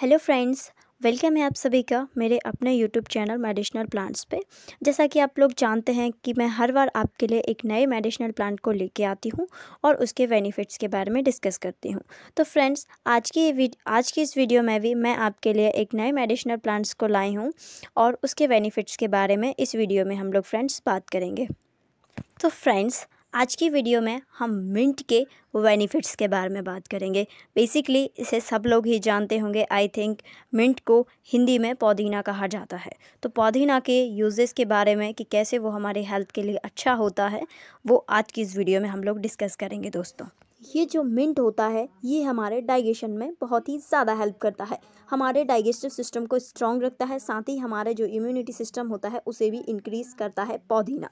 hello friends welcome है आप सभी का मेरे अपने यूट्यूब चैनल मेडिशनल प्लांट्स पे जैसा कि आप लोग जानते हैं कि मैं हर बार आपके लिए एक नए मेडिशनल प्लांट को लेके आती हूँ और उसके बेनिफिट्स के बारे में डिस्कस करती हूँ तो फ्रेंड्स आज की आज की इस वीडियो में भी मैं आपके लिए एक नए मेडिशनल प्लांट्स को लाई हूँ और उसके बेनिफिट्स के बारे में इस वीडियो में हम लोग फ्रेंड्स बात करेंगे तो फ्रेंड्स आज की वीडियो में हम मिंट के बेनिफिट्स के बारे में बात करेंगे बेसिकली इसे सब लोग ही जानते होंगे आई थिंक मिंट को हिंदी में पौदीना कहा जाता है तो पौदीना के यूजेस के बारे में कि कैसे वो हमारे हेल्थ के लिए अच्छा होता है वो आज की इस वीडियो में हम लोग डिस्कस करेंगे दोस्तों ये जो मिंट होता है ये हमारे डाइजेशन में बहुत ही ज़्यादा हेल्प करता है हमारे डाइजेस्टिव सिस्टम को स्ट्रॉन्ग रखता है साथ ही हमारे जो इम्यूनिटी सिस्टम होता है उसे भी इंक्रीज़ करता है पौदीना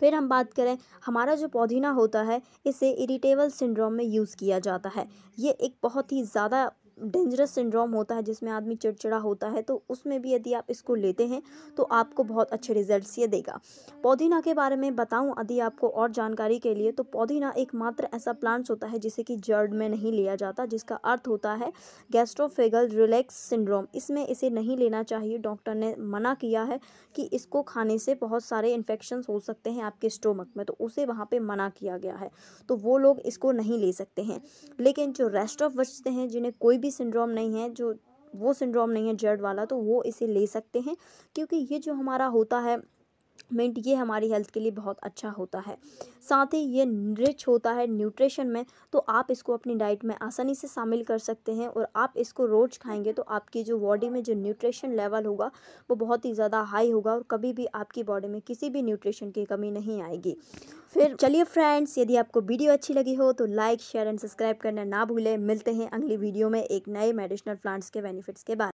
फिर हम बात करें हमारा जो पौधीना होता है इसे इरिटेबल सिंड्रोम में यूज़ किया जाता है ये एक बहुत ही ज़्यादा डेंजरस सिंड्रोम होता है जिसमें आदमी चिड़चिड़ा होता है तो उसमें भी यदि आप इसको लेते हैं तो आपको बहुत अच्छे रिजल्ट्स ये देगा पौदीना के बारे में बताऊं यदि आपको और जानकारी के लिए तो पौदीना एकमात्र ऐसा प्लांट्स होता है जिसे कि जड़ में नहीं लिया जाता जिसका अर्थ होता है गैस्ट्रोफेगल रिलैक्स सिंड्रोम इसमें इसे नहीं लेना चाहिए डॉक्टर ने मना किया है कि इसको खाने से बहुत सारे इन्फेक्शन हो सकते हैं आपके स्टोमक में तो उसे वहाँ पर मना किया गया है तो वो लोग इसको नहीं ले सकते हैं लेकिन जो रेस्ट ऑफ बचते हैं जिन्हें कोई भी सिंड्रोम नहीं है जो वो सिंड्रोम नहीं है जर्ड वाला तो वो इसे ले सकते हैं क्योंकि ये जो हमारा होता है मिंट ये हमारी हेल्थ के लिए बहुत अच्छा होता है साथ ही ये रिच होता है न्यूट्रिशन में तो आप इसको अपनी डाइट में आसानी से शामिल कर सकते हैं और आप इसको रोज़ खाएंगे तो आपकी जो बॉडी में जो न्यूट्रिशन लेवल होगा वो बहुत ही ज़्यादा हाई होगा और कभी भी आपकी बॉडी में किसी भी न्यूट्रिशन की कमी नहीं आएगी फिर चलिए फ्रेंड्स यदि आपको वीडियो अच्छी लगी हो तो लाइक शेयर एंड सब्सक्राइब करना ना भूलें मिलते हैं अगली वीडियो में एक नए मेडिशनल प्लांट्स के बेनिफिट्स के बारे